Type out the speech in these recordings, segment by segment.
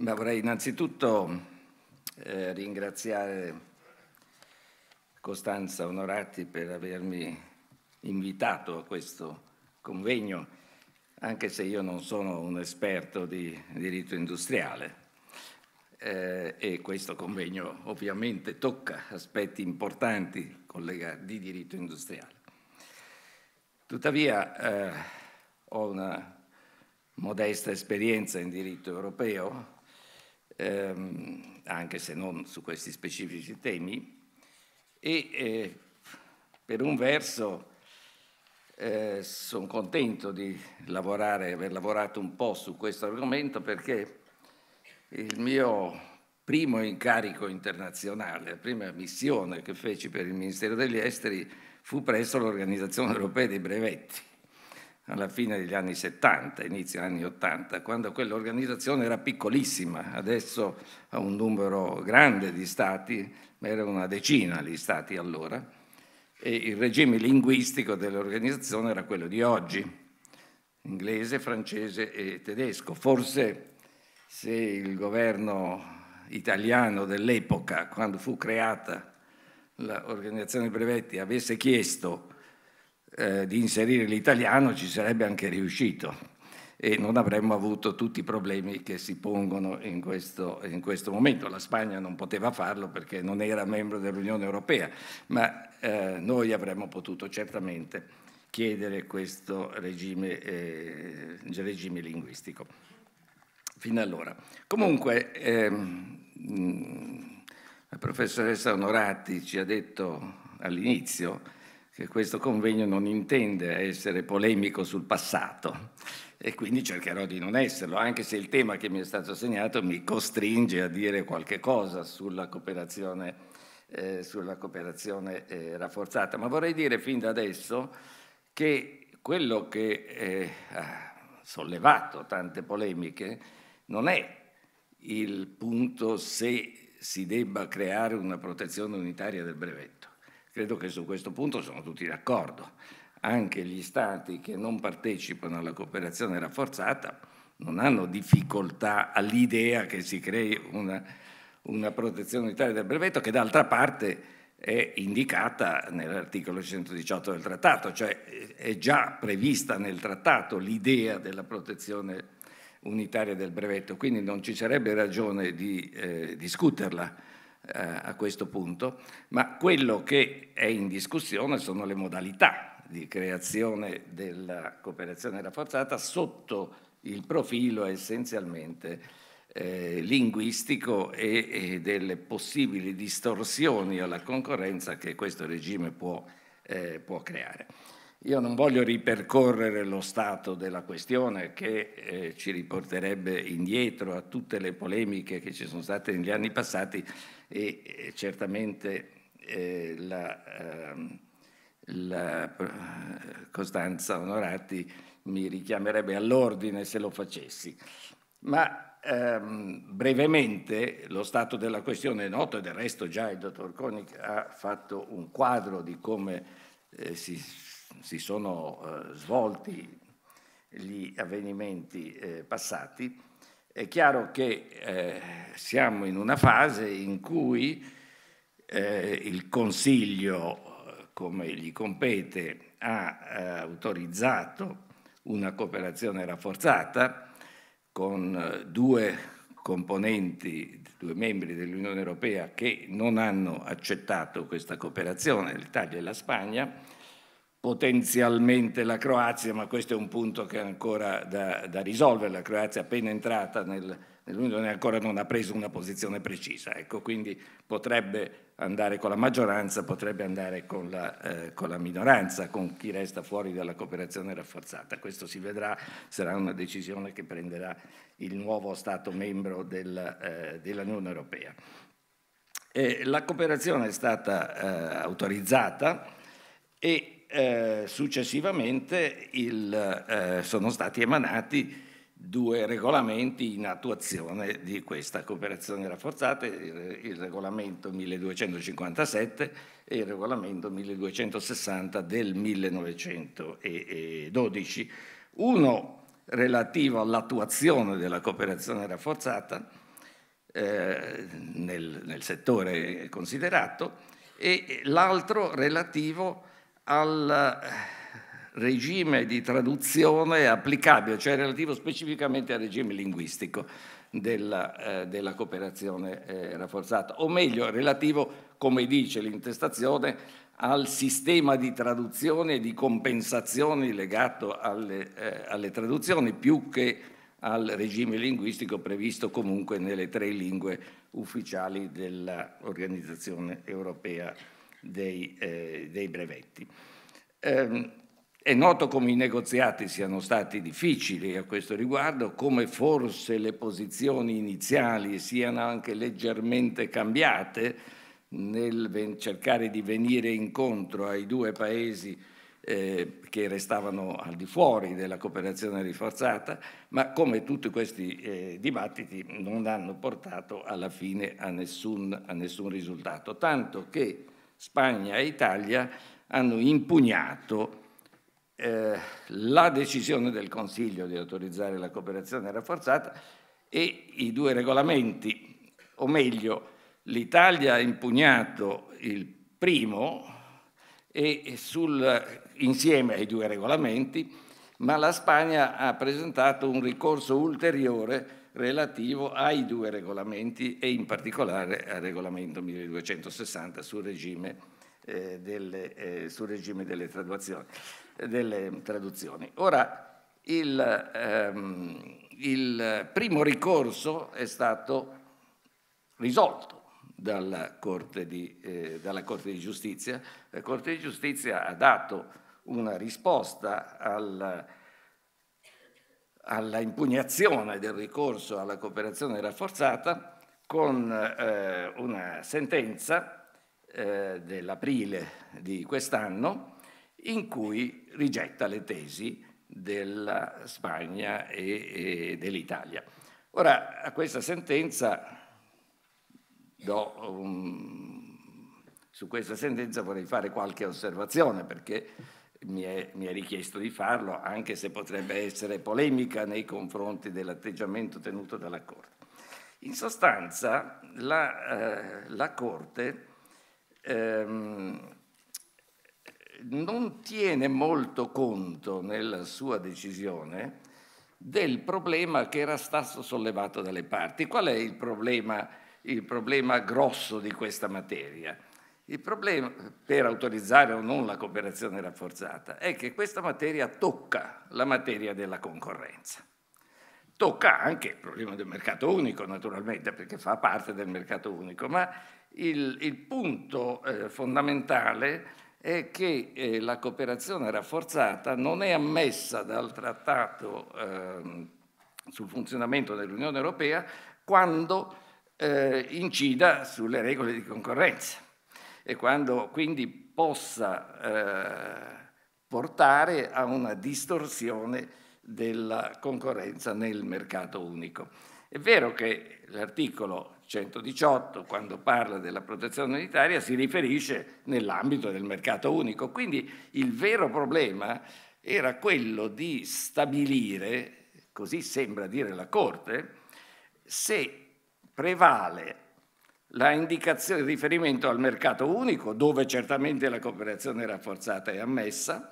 Ma vorrei innanzitutto eh, ringraziare Costanza Onorati per avermi invitato a questo convegno, anche se io non sono un esperto di diritto industriale. Eh, e questo convegno ovviamente tocca aspetti importanti collega, di diritto industriale. Tuttavia eh, ho una modesta esperienza in diritto europeo, ehm, anche se non su questi specifici temi, e eh, per un verso eh, sono contento di lavorare, aver lavorato un po' su questo argomento perché il mio primo incarico internazionale, la prima missione che feci per il Ministero degli Esteri fu presso l'Organizzazione Europea dei Brevetti alla fine degli anni 70, inizio anni 80, quando quell'organizzazione era piccolissima, adesso ha un numero grande di stati, ma era una decina di stati allora, e il regime linguistico dell'organizzazione era quello di oggi, inglese, francese e tedesco. Forse se il governo italiano dell'epoca, quando fu creata l'organizzazione brevetti, avesse chiesto eh, di inserire l'italiano ci sarebbe anche riuscito e non avremmo avuto tutti i problemi che si pongono in questo, in questo momento. La Spagna non poteva farlo perché non era membro dell'Unione Europea, ma eh, noi avremmo potuto certamente chiedere questo regime, eh, regime linguistico. Fino allora. Comunque, ehm, la professoressa Onorati ci ha detto all'inizio che questo convegno non intende essere polemico sul passato e quindi cercherò di non esserlo, anche se il tema che mi è stato assegnato mi costringe a dire qualche cosa sulla cooperazione, eh, sulla cooperazione eh, rafforzata. Ma vorrei dire fin da adesso che quello che eh, ha sollevato tante polemiche non è il punto se si debba creare una protezione unitaria del brevetto Credo che su questo punto sono tutti d'accordo. Anche gli Stati che non partecipano alla cooperazione rafforzata non hanno difficoltà all'idea che si crei una, una protezione unitaria del brevetto che d'altra parte è indicata nell'articolo 118 del trattato, cioè eh, è già prevista nel trattato l'idea della protezione unitaria del brevetto, quindi non ci sarebbe ragione di eh, discuterla eh, a questo punto, ma quello che è in discussione sono le modalità di creazione della cooperazione rafforzata sotto il profilo essenzialmente eh, linguistico e, e, delle possibili distorsioni alla concorrenza che questo regime può, eh, può creare. Io non voglio ripercorrere lo stato della questione che eh, ci riporterebbe indietro a tutte le polemiche che ci sono state negli anni passati, e, eh, certamente eh, la, ehm, eh, la, Costanza Onorati mi richiamerebbe all'ordine se lo facessi. Ma ehm, brevemente lo stato della questione è noto e del resto già il dottor Koenig ha fatto un quadro di come eh, si, si, sono eh, svolti gli avvenimenti eh, passati è chiaro che eh, siamo in una fase in cui eh, il Consiglio, come gli compete, ha eh, autorizzato una cooperazione rafforzata con eh, due componenti, due membri dell'Unione Europea che non hanno accettato questa cooperazione, l'Italia e la Spagna, potenzialmente la Croazia, ma questo è un punto che è ancora da, da risolvere. La Croazia appena entrata nel, nell'Unione ancora non ha preso una posizione precisa, ecco, quindi potrebbe andare con la maggioranza, potrebbe andare con la, eh, con la minoranza, con chi resta fuori dalla cooperazione rafforzata. Questo si vedrà, sarà una decisione che prenderà il nuovo Stato membro del, eh, dell'Unione Europea. E la cooperazione è stata eh, autorizzata e eh, successivamente il, eh, sono stati emanati due regolamenti in attuazione di questa cooperazione rafforzata, il, il regolamento 1257 e il regolamento 1260 del 1912. Uno relativo all'attuazione della cooperazione rafforzata eh, nel, nel, settore considerato e l'altro relativo al eh, regime di traduzione applicabile, cioè relativo specificamente al regime linguistico della, eh, della cooperazione eh, rafforzata, o meglio relativo, come dice l'intestazione, al sistema di traduzione e di compensazioni legato alle, eh, alle traduzioni più che al regime linguistico previsto comunque nelle tre lingue ufficiali dell'Organizzazione Europea dei, eh, dei brevetti. Eh, è noto come i negoziati siano stati difficili a questo riguardo, come forse le posizioni iniziali siano anche leggermente cambiate nel cercare di venire incontro ai due paesi eh, che restavano al di fuori della cooperazione rinforzata, ma come tutti questi eh, dibattiti non hanno portato alla fine a nessun, a nessun risultato, tanto che Spagna e Italia hanno impugnato eh, la decisione del Consiglio di autorizzare la cooperazione rafforzata e i due regolamenti, o meglio, l'Italia ha impugnato il primo e sul, insieme ai due regolamenti, ma la Spagna ha presentato un ricorso ulteriore relativo ai due regolamenti e in particolare al regolamento 1260 sul regime, eh, delle, eh, sul regime delle, delle, traduzioni, Ora, il, ehm, il primo ricorso è stato risolto dalla Corte, di, eh, dalla Corte di, Giustizia. La Corte di Giustizia ha dato una risposta al alla impugnazione del ricorso alla cooperazione rafforzata con eh, una sentenza eh, dell'aprile di quest'anno in cui rigetta le tesi della Spagna e, e dell'Italia. Ora, a questa sentenza do, um, su questa sentenza vorrei fare qualche osservazione perché mi è, mi è, richiesto di farlo, anche se potrebbe essere polemica nei confronti dell'atteggiamento tenuto dalla Corte. In sostanza, la, eh, la Corte ehm, non tiene molto conto nella sua decisione del problema che era stato sollevato dalle parti. Qual è il problema, il problema grosso di questa materia? Il problema per autorizzare o non la cooperazione rafforzata è che questa materia tocca la materia della concorrenza. Tocca anche il problema del mercato unico, naturalmente, perché fa parte del mercato unico, ma il, il punto eh, fondamentale è che eh, la cooperazione rafforzata non è ammessa dal trattato eh, sul funzionamento dell'Unione Europea quando eh, incida sulle regole di concorrenza e quando quindi possa eh, portare a una distorsione della concorrenza nel mercato unico. È vero che l'articolo 118, quando parla della protezione unitaria, si riferisce nell'ambito del mercato unico, quindi il vero problema era quello di stabilire, così sembra dire la Corte, se prevale la indicazione di riferimento al mercato unico, dove certamente la cooperazione rafforzata è ammessa,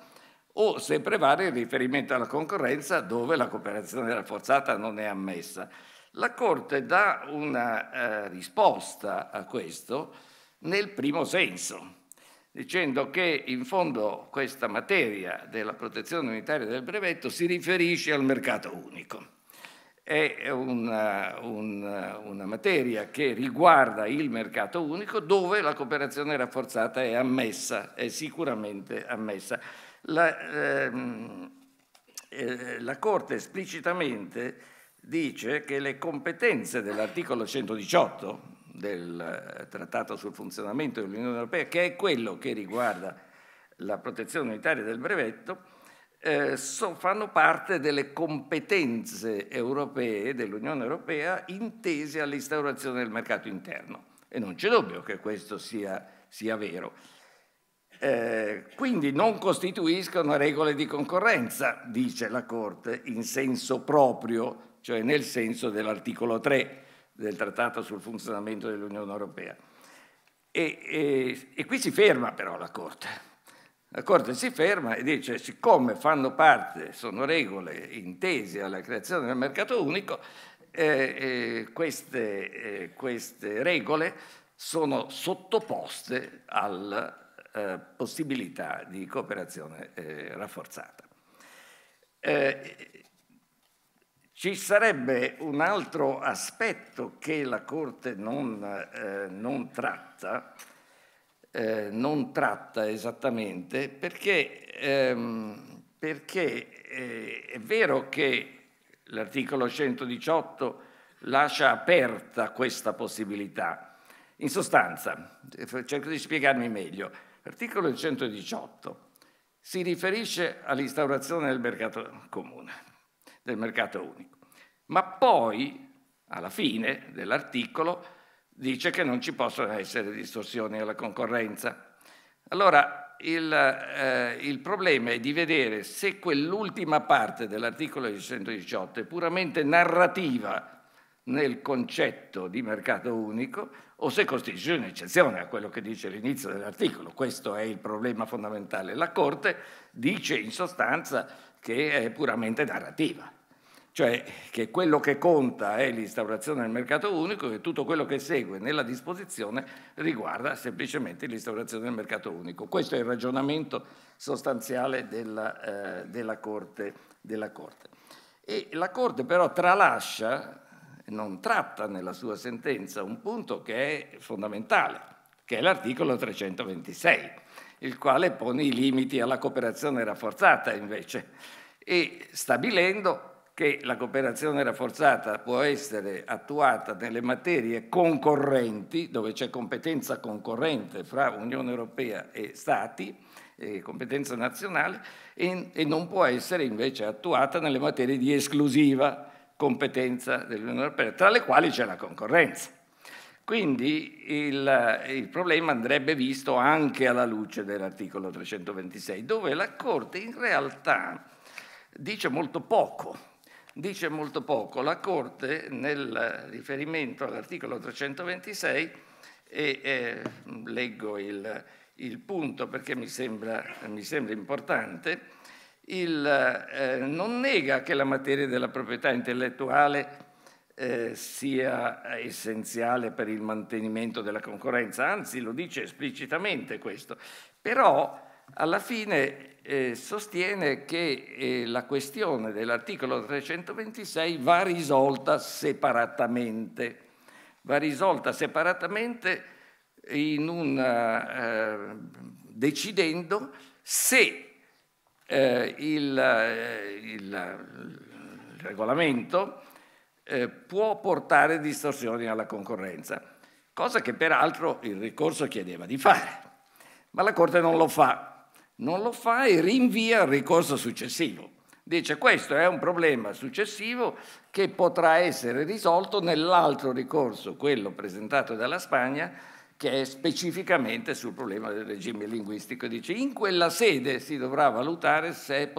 o se prevale il riferimento alla concorrenza, dove la cooperazione rafforzata non è ammessa. La Corte dà una eh, risposta a questo nel primo senso, dicendo che in fondo questa materia della protezione unitaria del brevetto si riferisce al mercato unico è una, eh, una, eh, una, materia che riguarda il mercato unico dove la cooperazione rafforzata è ammessa, è sicuramente ammessa. La, ehm, eh, la Corte esplicitamente dice che le competenze dell'articolo 118 del eh, Trattato sul funzionamento dell'Unione Europea, che è quello che riguarda la protezione unitaria del brevetto, eh, so, fanno parte delle competenze europee, dell'Unione Europea, intese all'instaurazione del mercato interno. E non c'è dubbio che questo sia, sia vero. Eh, quindi non costituiscono regole di concorrenza, dice la Corte, in senso proprio, cioè nel senso dell'articolo 3 del Trattato sul funzionamento dell'Unione Europea. E, e, e qui si ferma però la Corte, la Corte si ferma e dice, siccome fanno parte, sono regole intese alla creazione del mercato unico, eh, eh, queste, eh, queste, regole sono sottoposte alla eh, possibilità di cooperazione eh, rafforzata. Eh, ci sarebbe un altro aspetto che la Corte non, non tratta, eh, non tratta esattamente perché, ehm, perché eh, è vero che l'articolo 118 lascia aperta questa possibilità. In sostanza, eh, cerco di spiegarmi meglio, l'articolo 118 si riferisce all'instaurazione del mercato comune, del mercato unico, ma poi, alla fine dell'articolo, dice che non ci possono essere distorsioni alla concorrenza. Allora, il, eh, il problema è di vedere se quell'ultima parte dell'articolo 118 è puramente narrativa nel concetto di mercato unico o se costituisce un'eccezione a quello che dice l'inizio dell'articolo. Questo è il problema fondamentale. La Corte dice in sostanza che è puramente narrativa cioè che quello che conta è l'instaurazione del mercato unico e tutto quello che segue nella disposizione riguarda semplicemente l'instaurazione del mercato unico. Questo è il ragionamento sostanziale della, eh, della, corte, della Corte. E la Corte però tralascia, non tratta nella sua sentenza un punto che è fondamentale, che è l'articolo 326, il quale pone i limiti alla cooperazione rafforzata invece, e stabilendo che la cooperazione rafforzata può essere attuata nelle materie concorrenti, dove c'è competenza concorrente fra Unione Europea e Stati, e competenza nazionale, e, e non può essere invece attuata nelle materie di esclusiva competenza dell'Unione Europea, tra le quali c'è la concorrenza. Quindi il, il, problema andrebbe visto anche alla luce dell'articolo 326, dove la Corte in realtà dice molto poco dice molto poco. La Corte, nel riferimento all'articolo 326, e eh, leggo il, il, punto perché mi sembra, mi sembra importante, il, eh, non nega che la materia della proprietà intellettuale eh, sia essenziale per il mantenimento della concorrenza, anzi lo dice esplicitamente questo, però alla fine eh, sostiene che eh, la questione dell'articolo 326 va risolta separatamente. Va risolta separatamente una, eh, decidendo se il, il, regolamento può portare distorsioni alla concorrenza, cosa che peraltro il ricorso chiedeva di fare, ma la Corte non lo fa non lo fa e rinvia il ricorso successivo. Dice questo è un problema successivo che potrà essere risolto nell'altro ricorso, quello presentato dalla Spagna, che è specificamente sul problema del regime linguistico. Dice in quella sede si dovrà valutare se,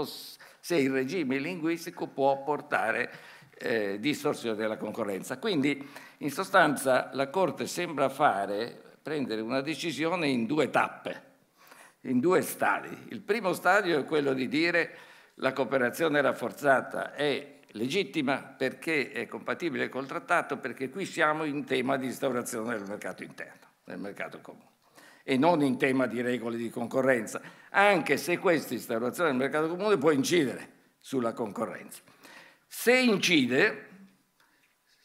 se il regime linguistico può portare eh, distorsione della concorrenza. Quindi in sostanza la Corte sembra fare, prendere una decisione in due tappe in due stadi. Il primo stadio è quello di dire la cooperazione rafforzata è legittima perché è compatibile col trattato, perché qui siamo in tema di instaurazione del mercato interno, del mercato comune e non in tema di regole di concorrenza, anche se questa instaurazione del mercato comune può incidere sulla concorrenza. Se incide,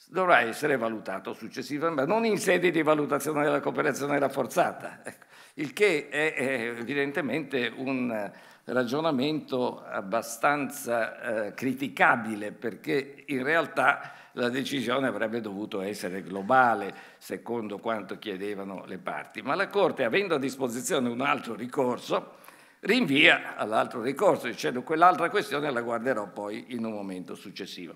dovrà essere valutato successivamente, ma non in sede di valutazione della cooperazione rafforzata. Ecco il che è evidentemente un ragionamento abbastanza eh, criticabile perché in realtà la decisione avrebbe dovuto essere globale secondo quanto chiedevano le parti, ma la Corte avendo a disposizione un altro ricorso rinvia all'altro ricorso dicendo quell'altra questione la guarderò poi in un momento successivo.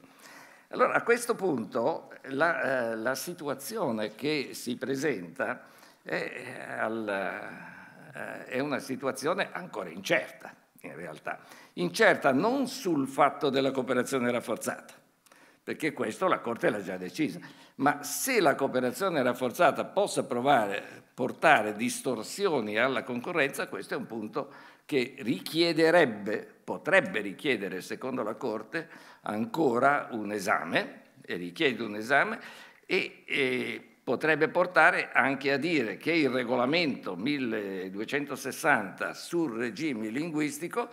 Allora a questo punto la, eh, la situazione che si presenta eh, eh, è una situazione ancora incerta, in realtà. Incerta non sul fatto della cooperazione rafforzata, perché questo la Corte l'ha già decisa, ma se la cooperazione rafforzata possa provare, portare distorsioni alla concorrenza, questo è un punto che richiederebbe, potrebbe richiedere, secondo la Corte, ancora un esame, e richiede un esame e, e potrebbe portare anche a dire che il regolamento 1260 sul regime linguistico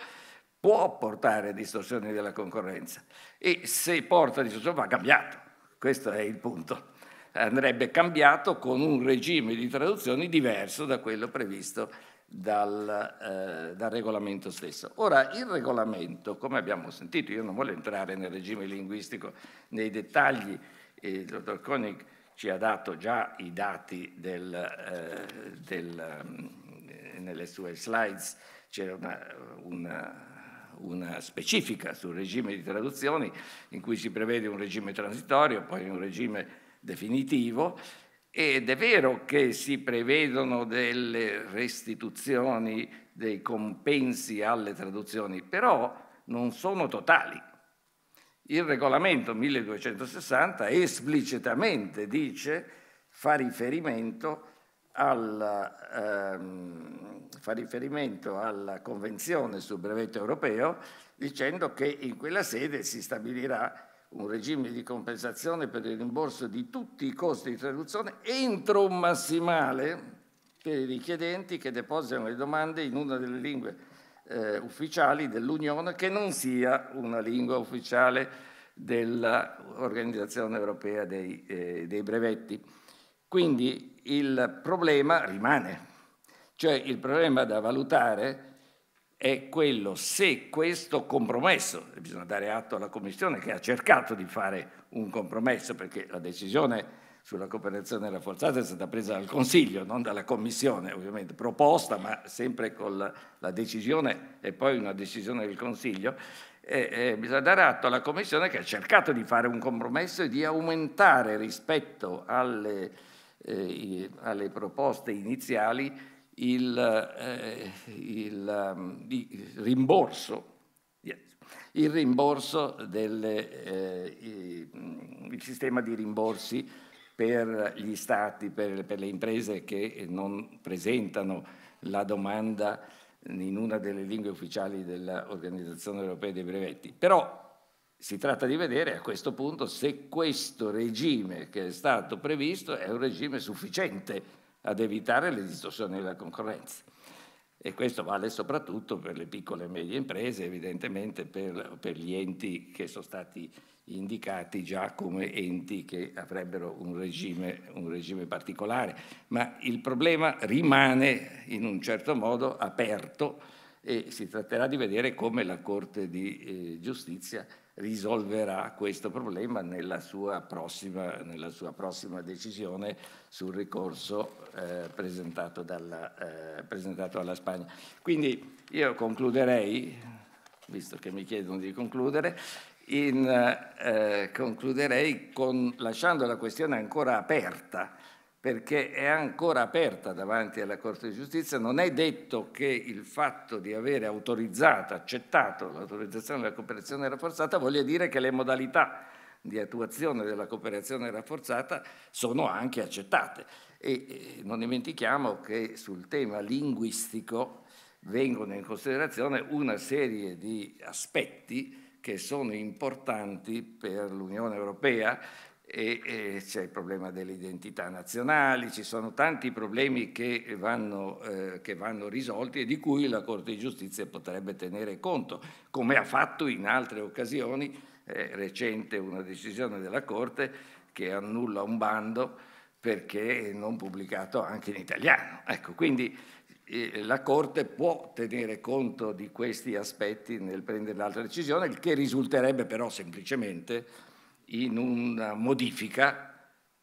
può portare a distorsioni della concorrenza e se porta a distorsioni va cambiato, questo è il punto. Andrebbe cambiato con un regime di traduzioni diverso da quello previsto dal, eh, dal, regolamento stesso. Ora, il regolamento, come abbiamo sentito, io non voglio entrare nel regime linguistico nei dettagli, eh, il dottor Koenig ci ha dato già i dati del, eh, del, mm, nelle sue slides, c'era una, una una specifica sul regime di traduzioni in cui si prevede un regime transitorio, poi un regime definitivo ed è vero che si prevedono delle restituzioni, dei compensi alle traduzioni, però non sono totali. Il regolamento 1260 esplicitamente dice, fa riferimento alla, ehm, fa riferimento alla Convenzione sul brevetto europeo dicendo che in quella sede si stabilirà un regime di compensazione per il rimborso di tutti i costi di traduzione entro un massimale per i richiedenti che depositano le domande in una delle lingue eh, ufficiali dell'Unione che non sia una lingua ufficiale dell'Organizzazione Europea dei, eh, dei brevetti. Quindi il problema rimane, cioè il problema da valutare è quello se questo compromesso, bisogna dare atto alla Commissione che ha cercato di fare un compromesso perché la decisione è sulla cooperazione rafforzata è stata presa dal Consiglio, non dalla Commissione ovviamente, proposta ma sempre con la, la decisione e poi una decisione del Consiglio, e, e bisogna dare atto alla Commissione che ha cercato di fare un compromesso e di aumentare rispetto alle, eh, alle proposte iniziali il, eh, il, um, il rimborso il rimborso del eh, il sistema di rimborsi per gli stati, per, per le imprese che eh, non presentano la domanda in una delle lingue ufficiali dell'Organizzazione Europea dei Brevetti. Però si tratta di vedere a questo punto se questo regime che è stato previsto è un regime sufficiente ad evitare le distorsioni della concorrenza. E questo vale soprattutto per le piccole e medie imprese, evidentemente per, per gli enti che sono stati indicati già come enti che avrebbero un regime, un regime, particolare, ma il problema rimane in un certo modo aperto e si tratterà di vedere come la Corte di eh, giustizia risolverà questo problema nella sua prossima, nella sua prossima decisione sul ricorso eh, presentato, dalla, eh, presentato alla Spagna. Quindi io concluderei, visto che mi chiedono di concludere, in, eh, concluderei con, lasciando la questione ancora aperta, perché è ancora aperta davanti alla Corte di Giustizia, non è detto che il fatto di avere autorizzato, accettato l'autorizzazione della cooperazione rafforzata voglia dire che le modalità di attuazione della cooperazione rafforzata sono anche accettate. E, e eh, non dimentichiamo che sul tema linguistico vengono in considerazione una serie di aspetti che sono importanti per l'Unione Europea e, e c'è il problema delle identità nazionali, ci sono tanti problemi che vanno, eh, che vanno risolti e di cui la Corte di Giustizia potrebbe tenere conto, come ha fatto in altre occasioni, eh, recente una decisione della Corte che annulla un bando perché non pubblicato anche in italiano. Ecco, quindi la Corte può tenere conto di questi aspetti nel prendere l'altra decisione, il che risulterebbe però semplicemente in una modifica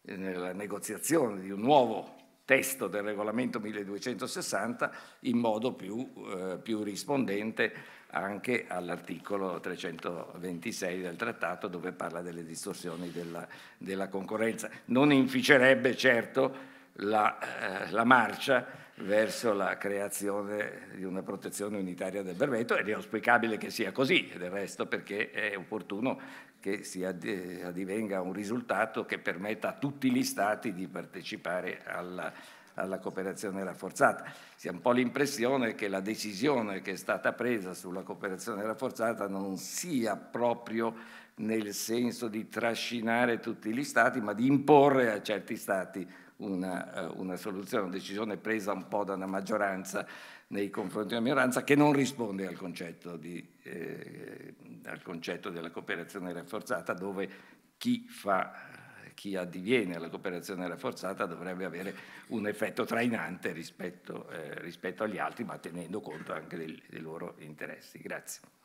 eh, nella negoziazione di un nuovo testo del regolamento 1260 in modo più, eh, più rispondente anche all'articolo 326 del trattato dove parla delle distorsioni della, della concorrenza. Non inficerebbe certo la, eh, la marcia verso la creazione di una protezione unitaria del brevetto ed è auspicabile che sia così, del resto perché è opportuno che si addivenga un risultato che permetta a tutti gli Stati di partecipare alla, alla cooperazione rafforzata. Si ha un po' l'impressione che la decisione che è stata presa sulla cooperazione rafforzata non sia proprio nel senso di trascinare tutti gli Stati, ma di imporre a certi Stati una, eh, una, soluzione, una decisione presa un po' da una maggioranza nei confronti di una minoranza che non risponde al concetto, di, eh, al concetto della cooperazione rafforzata dove chi fa chi addiviene alla cooperazione rafforzata dovrebbe avere un effetto trainante rispetto, eh, rispetto agli altri, ma tenendo conto anche dei, dei loro interessi. Grazie.